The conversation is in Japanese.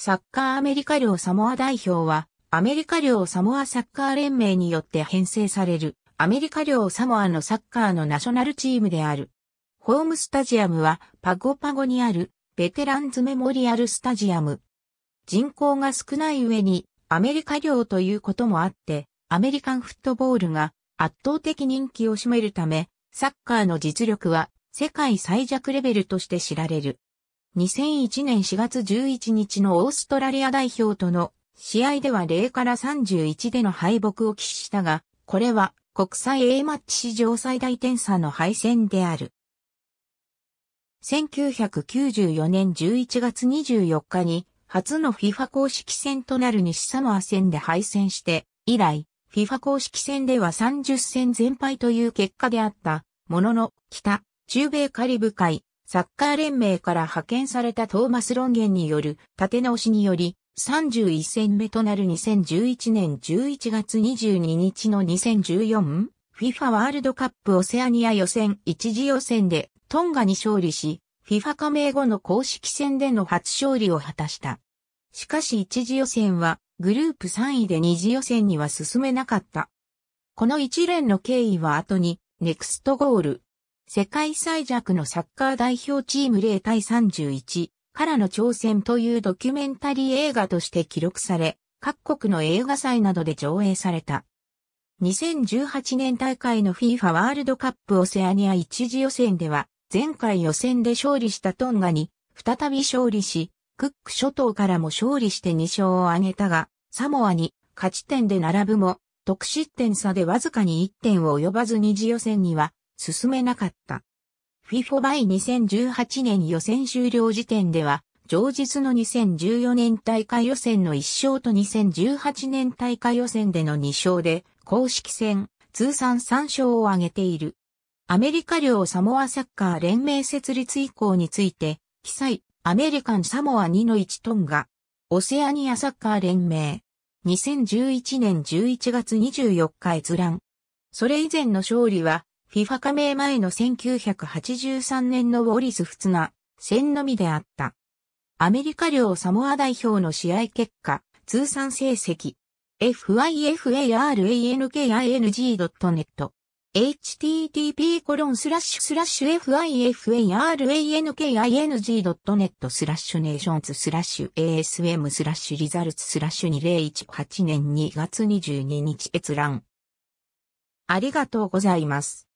サッカーアメリカ領サモア代表は、アメリカ領サモアサッカー連盟によって編成される、アメリカ領サモアのサッカーのナショナルチームである。ホームスタジアムは、パゴパゴにある、ベテランズメモリアルスタジアム。人口が少ない上に、アメリカ領ということもあって、アメリカンフットボールが圧倒的人気を占めるため、サッカーの実力は世界最弱レベルとして知られる。2001年4月11日のオーストラリア代表との試合では0から31での敗北を喫したが、これは国際 A マッチ史上最大点差の敗戦である。1994年11月24日に初の FIFA 公式戦となる西サモア戦で敗戦して、以来、FIFA 公式戦では30戦全敗という結果であった、ものの、北、中米カリブ海、サッカー連盟から派遣されたトーマス・ロンゲンによる立て直しにより、31戦目となる2011年11月22日の 2014FIFA ワールドカップオセアニア予選一次予選でトンガに勝利し、FIFA 加盟後の公式戦での初勝利を果たした。しかし一次予選はグループ3位で二次予選には進めなかった。この一連の経緯は後に、ネクストゴール、世界最弱のサッカー代表チーム0対31からの挑戦というドキュメンタリー映画として記録され、各国の映画祭などで上映された。2018年大会の FIFA ワールドカップオセアニア一次予選では、前回予選で勝利したトンガに、再び勝利し、クック諸島からも勝利して2勝を挙げたが、サモアに勝ち点で並ぶも、得失点差でわずかに1点を及ばず2次予選には進めなかった。f i f ォ・バイ2018年予選終了時点では、上日の2014年大会予選の1勝と2018年大会予選での2勝で、公式戦、通算3勝を挙げている。アメリカ領サモアサッカー連盟設立以降について、記載、アメリカンサモア2の1トンガ、オセアニアサッカー連盟、2011年11月24日閲覧。それ以前の勝利は、FIFA 加盟前の1983年のウォリス・フツナ、戦のみであった。アメリカ領サモア代表の試合結果、通算成績、fifaranking.net http コロンスラッシュスラッシュ fifaranking.net スラッシュネーションズスラッシュ asm スラッシュリザルツスラッシュ2018年2月22日閲覧。ありがとうございます。